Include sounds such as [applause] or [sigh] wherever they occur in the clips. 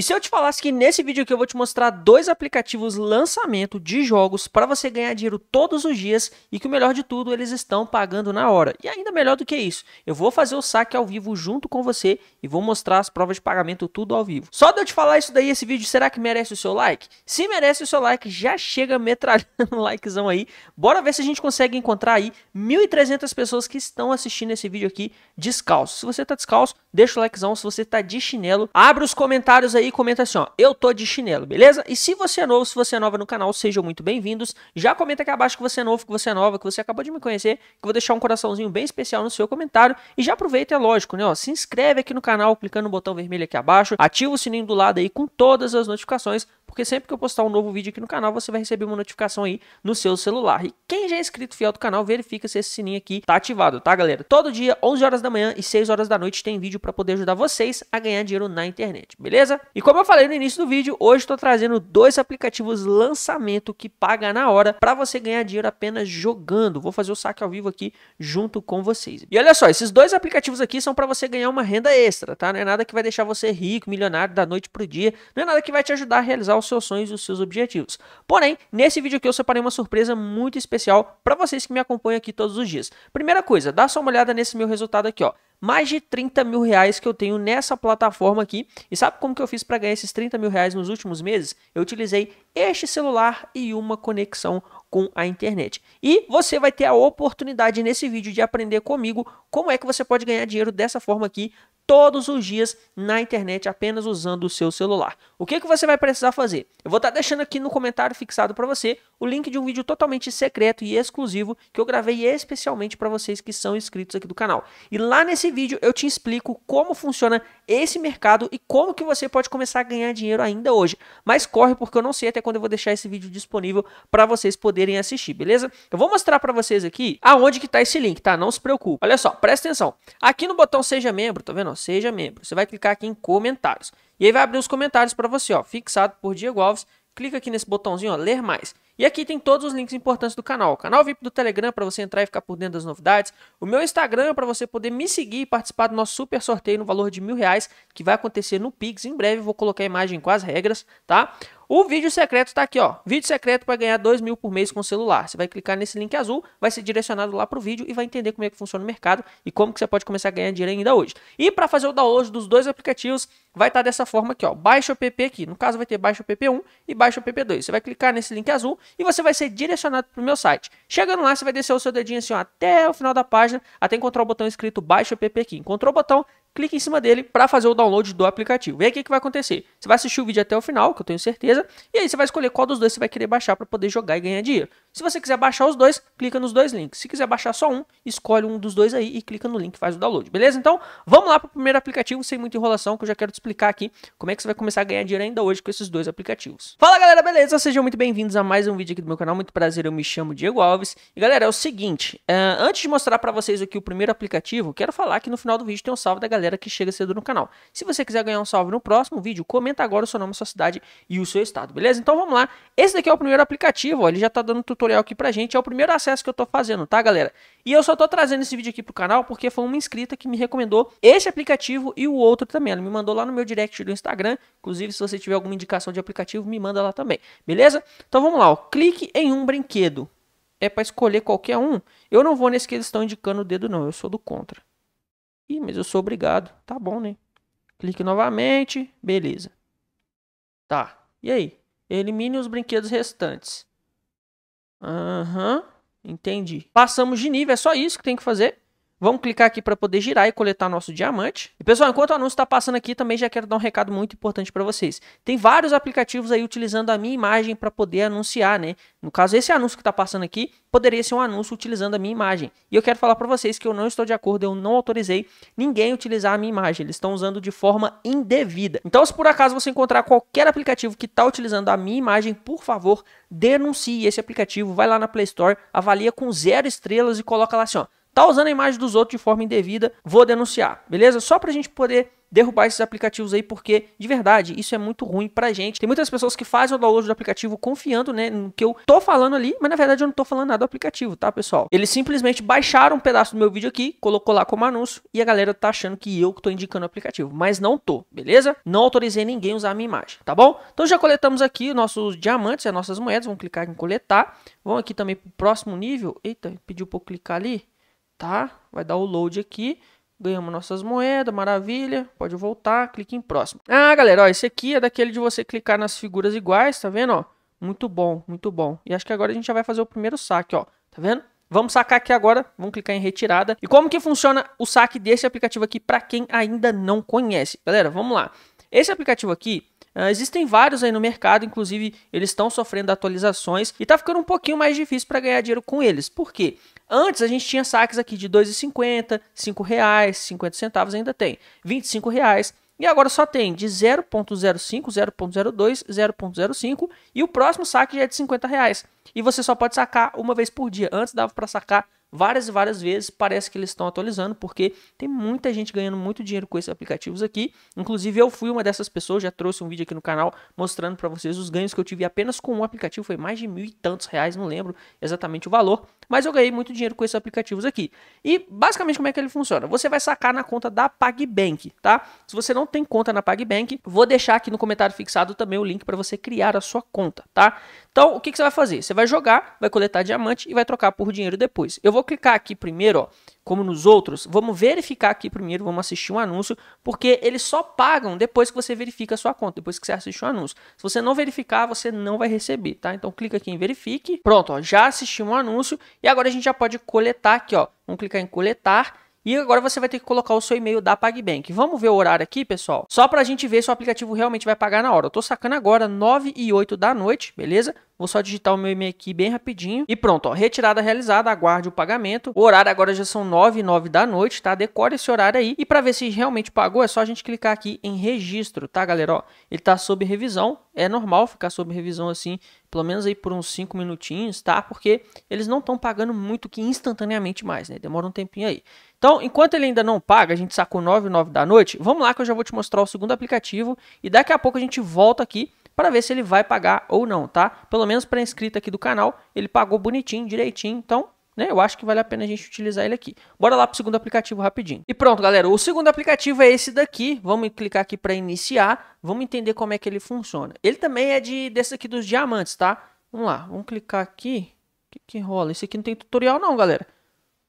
E se eu te falasse que nesse vídeo aqui eu vou te mostrar dois aplicativos lançamento de jogos para você ganhar dinheiro todos os dias e que o melhor de tudo eles estão pagando na hora. E ainda melhor do que isso, eu vou fazer o saque ao vivo junto com você e vou mostrar as provas de pagamento tudo ao vivo. Só de eu te falar isso daí esse vídeo, será que merece o seu like? Se merece o seu like, já chega metralhando [laughs] o likezão aí. Bora ver se a gente consegue encontrar aí 1.300 pessoas que estão assistindo esse vídeo aqui descalço. Se você tá descalço, deixa o likezão. Se você tá de chinelo, abre os comentários aí e comenta assim, ó, eu tô de chinelo, beleza? E se você é novo, se você é nova no canal, sejam muito bem-vindos. Já comenta aqui abaixo que você é novo, que você é nova, que você acabou de me conhecer, que eu vou deixar um coraçãozinho bem especial no seu comentário. E já aproveita, é lógico, né, ó, se inscreve aqui no canal clicando no botão vermelho aqui abaixo, ativa o sininho do lado aí com todas as notificações, porque sempre que eu postar um novo vídeo aqui no canal, você vai receber uma notificação aí no seu celular. E quem já é inscrito fiel do canal, verifica se esse sininho aqui tá ativado, tá, galera? Todo dia, 11 horas da manhã e 6 horas da noite tem vídeo para poder ajudar vocês a ganhar dinheiro na internet, beleza? E e como eu falei no início do vídeo, hoje estou trazendo dois aplicativos lançamento que paga na hora para você ganhar dinheiro apenas jogando. Vou fazer o saque ao vivo aqui junto com vocês. E olha só, esses dois aplicativos aqui são para você ganhar uma renda extra, tá? Não é nada que vai deixar você rico, milionário da noite pro dia, não é nada que vai te ajudar a realizar os seus sonhos e os seus objetivos. Porém, nesse vídeo aqui eu separei uma surpresa muito especial para vocês que me acompanham aqui todos os dias. Primeira coisa, dá só uma olhada nesse meu resultado aqui, ó mais de 30 mil reais que eu tenho nessa plataforma aqui. E sabe como que eu fiz para ganhar esses 30 mil reais nos últimos meses? Eu utilizei este celular e uma conexão com a internet. E você vai ter a oportunidade nesse vídeo de aprender comigo como é que você pode ganhar dinheiro dessa forma aqui todos os dias na internet apenas usando o seu celular. O que, que você vai precisar fazer? Eu vou estar tá deixando aqui no comentário fixado para você o link de um vídeo totalmente secreto e exclusivo que eu gravei especialmente para vocês que são inscritos aqui do canal. E lá nesse vídeo eu te explico como funciona esse mercado e como que você pode começar a ganhar dinheiro ainda hoje. Mas corre porque eu não sei até quando eu vou deixar esse vídeo disponível para vocês poderem assistir, beleza? Eu vou mostrar para vocês aqui aonde que tá esse link, tá? Não se preocupe. Olha só, presta atenção. Aqui no botão seja membro, tá vendo? seja membro. Você vai clicar aqui em comentários. E aí vai abrir os comentários para você, ó, fixado por Diego Alves. Clica aqui nesse botãozinho, ó, ler mais. E aqui tem todos os links importantes do canal. O canal VIP do Telegram para você entrar e ficar por dentro das novidades. O meu Instagram é para você poder me seguir e participar do nosso super sorteio no valor de mil reais, que vai acontecer no Pix em breve. Vou colocar a imagem com as regras, tá? O vídeo secreto está aqui, ó. Vídeo secreto para ganhar 2 mil por mês com o celular. Você vai clicar nesse link azul, vai ser direcionado lá para o vídeo e vai entender como é que funciona o mercado e como que você pode começar a ganhar dinheiro ainda hoje. E para fazer o download dos dois aplicativos, vai estar tá dessa forma aqui, ó. Baixa o app aqui. No caso, vai ter baixa o app 1 e baixa o app 2. Você vai clicar nesse link azul e você vai ser direcionado para o meu site. Chegando lá, você vai descer o seu dedinho assim, ó, até o final da página, até encontrar o botão escrito baixa o app aqui. Encontrou o botão, clique em cima dele para fazer o download do aplicativo. Vem o que vai acontecer. Você vai assistir o vídeo até o final, que eu tenho certeza, e aí você vai escolher qual dos dois você vai querer baixar para poder jogar e ganhar dinheiro. Se você quiser baixar os dois, clica nos dois links. Se quiser baixar só um, escolhe um dos dois aí e clica no link, faz o download, beleza? Então, vamos lá para o primeiro aplicativo, sem muita enrolação, que eu já quero te explicar aqui como é que você vai começar a ganhar dinheiro ainda hoje com esses dois aplicativos. Fala galera, beleza? Sejam muito bem-vindos a mais um vídeo aqui do meu canal, muito prazer, eu me chamo Diego Alves. E galera, é o seguinte, eh, antes de mostrar para vocês aqui o primeiro aplicativo, quero falar que no final do vídeo tem um salve da galera que chega cedo no canal. Se você quiser ganhar um salve no próximo vídeo, comenta agora o seu nome, sua cidade e o seu estado, beleza? Então vamos lá. Esse daqui é o primeiro aplicativo, ó, ele já está dando tutorial tutorial aqui pra gente. É o primeiro acesso que eu tô fazendo, tá, galera? E eu só tô trazendo esse vídeo aqui pro canal porque foi uma inscrita que me recomendou esse aplicativo e o outro também. Ela me mandou lá no meu direct do Instagram. Inclusive, se você tiver alguma indicação de aplicativo, me manda lá também, beleza? Então vamos lá, ó. clique em um brinquedo. É para escolher qualquer um. Eu não vou nesse que eles estão indicando o dedo, não. Eu sou do contra. Ih, mas eu sou obrigado. Tá bom, né? Clique novamente. Beleza. Tá. E aí? Elimine os brinquedos restantes. Aham, uhum, entendi. Passamos de nível, é só isso que tem que fazer. Vamos clicar aqui para poder girar e coletar nosso diamante. E pessoal, enquanto o anúncio está passando aqui, também já quero dar um recado muito importante para vocês. Tem vários aplicativos aí utilizando a minha imagem para poder anunciar, né? No caso, esse anúncio que está passando aqui poderia ser um anúncio utilizando a minha imagem. E eu quero falar para vocês que eu não estou de acordo, eu não autorizei ninguém utilizar a minha imagem. Eles estão usando de forma indevida. Então, se por acaso você encontrar qualquer aplicativo que está utilizando a minha imagem, por favor, denuncie esse aplicativo. Vai lá na Play Store, avalia com zero estrelas e coloca lá assim, ó Tá usando a imagem dos outros de forma indevida, vou denunciar, beleza? Só pra gente poder derrubar esses aplicativos aí, porque de verdade isso é muito ruim pra gente. Tem muitas pessoas que fazem o download do aplicativo confiando, né, no que eu tô falando ali, mas na verdade eu não tô falando nada do aplicativo, tá, pessoal? Eles simplesmente baixaram um pedaço do meu vídeo aqui, colocou lá como anúncio e a galera tá achando que eu tô indicando o aplicativo, mas não tô, beleza? Não autorizei ninguém usar a minha imagem, tá bom? Então já coletamos aqui nossos diamantes, as nossas moedas, vamos clicar em coletar. Vamos aqui também pro próximo nível. Eita, pediu para clicar ali tá? Vai dar o load aqui. Ganhamos nossas moedas, maravilha. Pode voltar, clique em próximo. Ah, galera, ó, esse aqui é daquele de você clicar nas figuras iguais, tá vendo, ó? Muito bom, muito bom. E acho que agora a gente já vai fazer o primeiro saque, ó. Tá vendo? Vamos sacar aqui agora, vamos clicar em retirada. E como que funciona o saque desse aplicativo aqui para quem ainda não conhece? Galera, vamos lá. Esse aplicativo aqui, Uh, existem vários aí no mercado, inclusive eles estão sofrendo atualizações e tá ficando um pouquinho mais difícil para ganhar dinheiro com eles. Por quê? Antes a gente tinha saques aqui de R$ 2,50, R$ reais, 50 centavos ainda tem, R$ reais. E agora só tem de 0.05, 0.02, 0.05 e o próximo saque já é de 50 reais. E você só pode sacar uma vez por dia. Antes dava para sacar várias e várias vezes. Parece que eles estão atualizando, porque tem muita gente ganhando muito dinheiro com esses aplicativos aqui. Inclusive, eu fui uma dessas pessoas, já trouxe um vídeo aqui no canal mostrando para vocês os ganhos que eu tive apenas com um aplicativo. Foi mais de mil e tantos reais, não lembro exatamente o valor mas eu ganhei muito dinheiro com esses aplicativos aqui. E basicamente como é que ele funciona? Você vai sacar na conta da PagBank, tá? Se você não tem conta na PagBank, vou deixar aqui no comentário fixado também o link para você criar a sua conta, tá? Então, o que, que você vai fazer? Você vai jogar, vai coletar diamante e vai trocar por dinheiro depois. Eu vou clicar aqui primeiro, ó, como nos outros? Vamos verificar aqui primeiro, vamos assistir um anúncio, porque eles só pagam depois que você verifica a sua conta, depois que você assiste o um anúncio. Se você não verificar, você não vai receber, tá? Então clica aqui em verifique. Pronto, ó, já assisti um anúncio e agora a gente já pode coletar aqui, ó. Vamos clicar em coletar. E agora você vai ter que colocar o seu e-mail da PagBank. Vamos ver o horário aqui, pessoal? Só para a gente ver se o aplicativo realmente vai pagar na hora. Eu estou sacando agora, 9 e 8 da noite, beleza? Vou só digitar o meu e-mail aqui bem rapidinho. E pronto, ó, retirada realizada, aguarde o pagamento. O horário agora já são 9 e 9 da noite, tá? Decore esse horário aí. E para ver se realmente pagou, é só a gente clicar aqui em registro, tá, galera? Ó, ele tá sob revisão. É normal ficar sob revisão assim, pelo menos aí por uns 5 minutinhos, tá? Porque eles não estão pagando muito que instantaneamente mais, né? Demora um tempinho aí. Então, enquanto ele ainda não paga, a gente sacou 9 e 9 da noite, vamos lá que eu já vou te mostrar o segundo aplicativo e daqui a pouco a gente volta aqui para ver se ele vai pagar ou não, tá? Pelo menos para inscrito aqui do canal, ele pagou bonitinho, direitinho, então né? eu acho que vale a pena a gente utilizar ele aqui. Bora lá para o segundo aplicativo rapidinho. E pronto, galera, o segundo aplicativo é esse daqui. Vamos clicar aqui para iniciar, vamos entender como é que ele funciona. Ele também é de desse aqui dos diamantes, tá? Vamos lá, vamos clicar aqui. O que, que rola? Esse aqui não tem tutorial não, galera.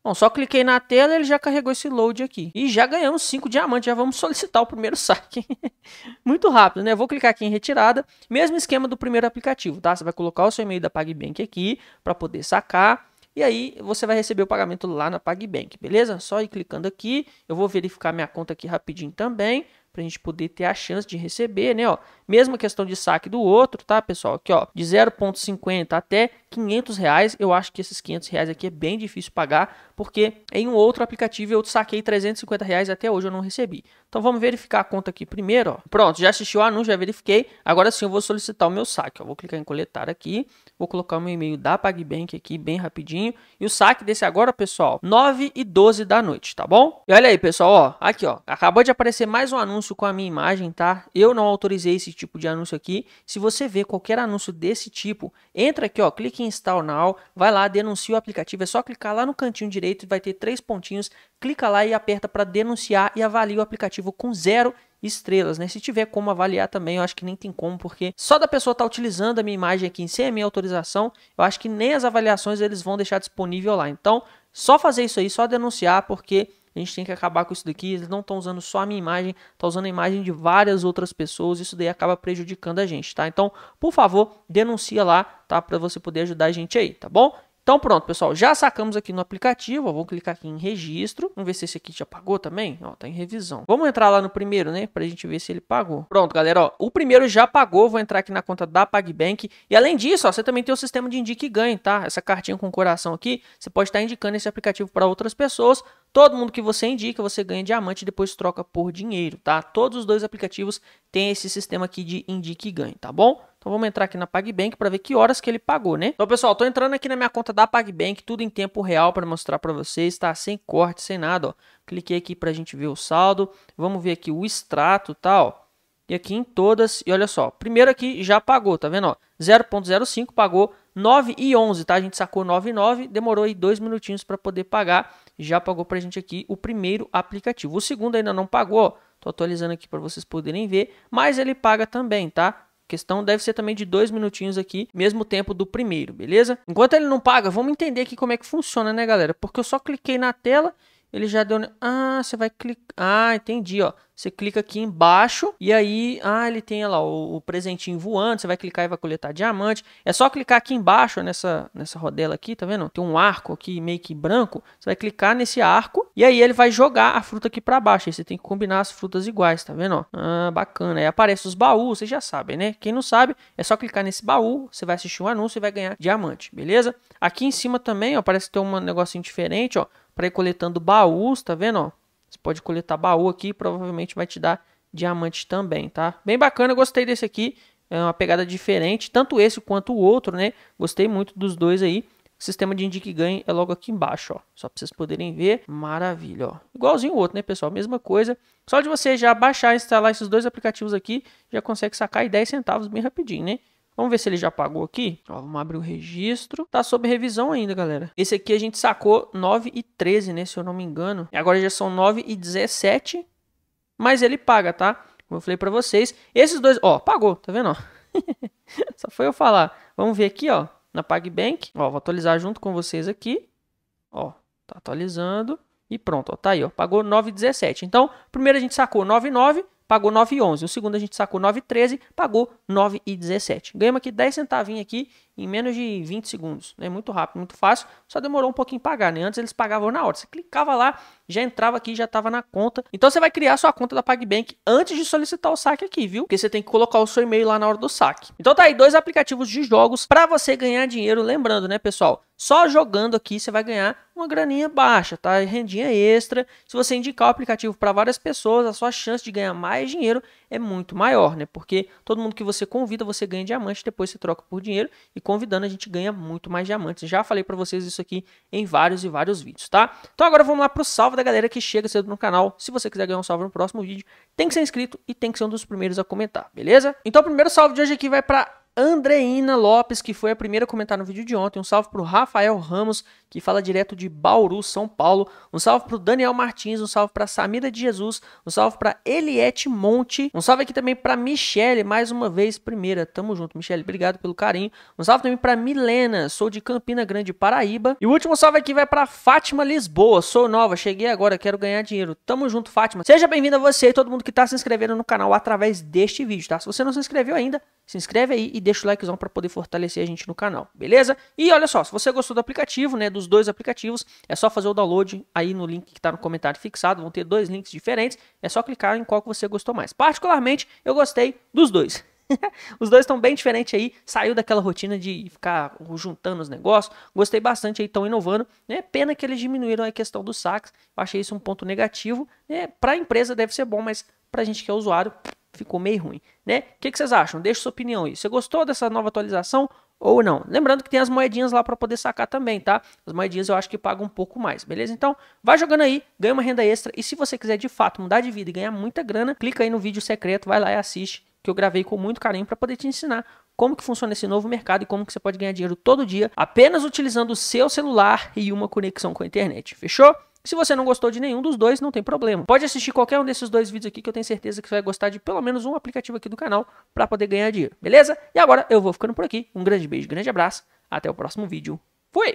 Bom, só cliquei na tela, ele já carregou esse load aqui. E já ganhamos 5 diamantes, já vamos [laughs] solicitar o primeiro saque. [laughs] Muito rápido, né? Vou clicar aqui em retirada, mesmo esquema do primeiro aplicativo, tá? Você vai colocar o seu e-mail da PagBank aqui para poder sacar. E aí você vai receber o pagamento lá na PagBank, beleza? Só ir clicando aqui, eu vou verificar minha conta aqui rapidinho também para a gente poder ter a chance de receber, né? Ó, mesma questão de saque do outro, tá, pessoal? Aqui, ó, de 0,50 até 500 reais. Eu acho que esses 500 reais aqui é bem difícil pagar, porque em um outro aplicativo eu saquei 350 reais e até hoje eu não recebi. Então vamos verificar a conta aqui primeiro, ó. Pronto, já assisti o anúncio, já verifiquei. Agora sim eu vou solicitar o meu saque, ó. Vou clicar em coletar aqui. Vou colocar o meu e-mail da PagBank aqui bem rapidinho. E o saque desse agora, pessoal, 9 e 12 da noite, tá bom? E olha aí, pessoal, ó. Aqui, ó. Acabou de aparecer mais um anúncio com a minha imagem, tá? Eu não autorizei esse tipo de anúncio aqui. Se você vê qualquer anúncio desse tipo, entra aqui, ó. Clique em Install Now. Vai lá, denuncia o aplicativo. É só clicar lá no cantinho direito. Vai ter três pontinhos. Clica lá e aperta para denunciar e avalia o aplicativo com zero estrelas, né? Se tiver como avaliar também, eu acho que nem tem como, porque só da pessoa estar tá utilizando a minha imagem aqui sem a minha autorização, eu acho que nem as avaliações eles vão deixar disponível lá. Então, só fazer isso aí, só denunciar, porque a gente tem que acabar com isso daqui. Eles não estão usando só a minha imagem, estão tá usando a imagem de várias outras pessoas. Isso daí acaba prejudicando a gente, tá? Então, por favor, denuncia lá, tá? Para você poder ajudar a gente aí, tá bom? Então pronto, pessoal, já sacamos aqui no aplicativo, ó, vamos clicar aqui em registro, vamos ver se esse aqui já pagou também, ó, tá em revisão. Vamos entrar lá no primeiro, né, pra gente ver se ele pagou. Pronto, galera, ó, o primeiro já pagou, vou entrar aqui na conta da PagBank, e além disso, ó, você também tem o sistema de indique e ganhe, tá? Essa cartinha com coração aqui, você pode estar indicando esse aplicativo para outras pessoas, todo mundo que você indica, você ganha diamante e depois troca por dinheiro, tá? Todos os dois aplicativos têm esse sistema aqui de indique e ganhe, tá bom? Então vamos entrar aqui na PagBank para ver que horas que ele pagou, né? Então, pessoal, tô entrando aqui na minha conta da PagBank, tudo em tempo real para mostrar para vocês, tá? Sem corte, sem nada, ó. Cliquei aqui para a gente ver o saldo. Vamos ver aqui o extrato, tá, ó. E aqui em todas, e olha só, primeiro aqui já pagou, tá vendo, ó? 0.05 pagou 9 e 11, tá? A gente sacou 9,9, demorou aí dois minutinhos para poder pagar. Já pagou para a gente aqui o primeiro aplicativo. O segundo ainda não pagou, ó. Tô atualizando aqui para vocês poderem ver, mas ele paga também, tá? questão deve ser também de dois minutinhos aqui, mesmo tempo do primeiro, beleza? Enquanto ele não paga, vamos entender aqui como é que funciona, né, galera? Porque eu só cliquei na tela ele já deu. Ah, você vai clicar. Ah, entendi, ó. Você clica aqui embaixo e aí, ah, ele tem lá o, o, presentinho voando. Você vai clicar e vai coletar diamante. É só clicar aqui embaixo nessa nessa rodela aqui, tá vendo? Tem um arco aqui meio que branco. Você vai clicar nesse arco e aí ele vai jogar a fruta aqui para baixo. Aí você tem que combinar as frutas iguais, tá vendo? Ah, bacana. Aí aparece os baús, vocês já sabem, né? Quem não sabe, é só clicar nesse baú. Você vai assistir um anúncio e vai ganhar diamante, beleza? Aqui em cima também, ó, parece ter um negocinho diferente, ó para ir coletando baús, tá vendo? Ó? Você pode coletar baú aqui, provavelmente vai te dar diamante também, tá? Bem bacana, gostei desse aqui, é uma pegada diferente, tanto esse quanto o outro, né? Gostei muito dos dois aí. O sistema de indique ganho é logo aqui embaixo, ó. Só para vocês poderem ver. Maravilha, ó. Igualzinho o outro, né, pessoal? Mesma coisa. Só de você já baixar e instalar esses dois aplicativos aqui, já consegue sacar 10 centavos bem rapidinho, né? Vamos ver se ele já pagou aqui. Ó, vamos abrir o registro. Tá sob revisão ainda, galera. Esse aqui a gente sacou 9 e 13, né? Se eu não me engano. E agora já são 9 e 17. Mas ele paga, tá? Como eu falei pra vocês. Esses dois... Ó, pagou. Tá vendo, ó? [laughs] Só foi eu falar. Vamos ver aqui, ó. Na PagBank. Ó, vou atualizar junto com vocês aqui. Ó, tá atualizando. E pronto, ó. Tá aí, ó. Pagou 17. Então, primeiro a gente sacou 9 pagou 9,11. O segundo a gente sacou 9,13, pagou 9,17. Ganhamos aqui 10 centavinhos aqui em menos de 20 segundos. Né? Muito rápido, muito fácil. Só demorou um pouquinho pagar, né? Antes eles pagavam na hora. Você clicava lá, já entrava aqui, já estava na conta. Então você vai criar sua conta da PagBank antes de solicitar o saque aqui, viu? Porque você tem que colocar o seu e-mail lá na hora do saque. Então tá aí dois aplicativos de jogos para você ganhar dinheiro, lembrando, né, pessoal? Só jogando aqui você vai ganhar uma graninha baixa, tá? Rendinha extra. Se você indicar o aplicativo para várias pessoas, a sua chance de ganhar mais dinheiro é muito maior, né? Porque todo mundo que você convida, você ganha diamante, depois você troca por dinheiro e convidando a gente ganha muito mais diamantes. Já falei para vocês isso aqui em vários e vários vídeos, tá? Então agora vamos lá pro salve da galera que chega cedo no canal. Se você quiser ganhar um salve no próximo vídeo, tem que ser inscrito e tem que ser um dos primeiros a comentar, beleza? Então o primeiro salve de hoje aqui vai para Andreina Lopes, que foi a primeira a comentar no vídeo de ontem. Um salve para o Rafael Ramos, que fala direto de Bauru, São Paulo. Um salve para o Daniel Martins, um salve para Samira de Jesus, um salve para Eliette Monte, um salve aqui também para Michele, mais uma vez, primeira. Tamo junto, Michele, obrigado pelo carinho. Um salve também para Milena, sou de Campina Grande, Paraíba. E o último salve aqui vai para Fátima Lisboa, sou nova, cheguei agora, quero ganhar dinheiro. Tamo junto, Fátima. Seja bem-vinda você e todo mundo que está se inscrevendo no canal através deste vídeo, tá? Se você não se inscreveu ainda, se inscreve aí e deixa o likezão para poder fortalecer a gente no canal, beleza? E olha só, se você gostou do aplicativo, né, do dos dois aplicativos. É só fazer o download aí no link que está no comentário fixado. Vão ter dois links diferentes. É só clicar em qual que você gostou mais. Particularmente, eu gostei dos dois. [laughs] os dois estão bem diferentes aí, saiu daquela rotina de ficar juntando os negócios, gostei bastante aí, estão inovando, né? Pena que eles diminuíram a questão dos saques, eu achei isso um ponto negativo, né? Para a empresa deve ser bom, mas para a gente que é usuário ficou meio ruim, né? O que, que vocês acham? Deixa sua opinião aí. Você gostou dessa nova atualização ou não. Lembrando que tem as moedinhas lá para poder sacar também, tá? As moedinhas eu acho que pagam um pouco mais, beleza? Então, vai jogando aí, ganha uma renda extra e se você quiser de fato mudar de vida e ganhar muita grana, clica aí no vídeo secreto, vai lá e assiste que eu gravei com muito carinho para poder te ensinar como que funciona esse novo mercado e como que você pode ganhar dinheiro todo dia apenas utilizando o seu celular e uma conexão com a internet. Fechou? Se você não gostou de nenhum dos dois, não tem problema. Pode assistir qualquer um desses dois vídeos aqui que eu tenho certeza que você vai gostar de pelo menos um aplicativo aqui do canal para poder ganhar dinheiro, beleza? E agora eu vou ficando por aqui. Um grande beijo, grande abraço. Até o próximo vídeo. Fui!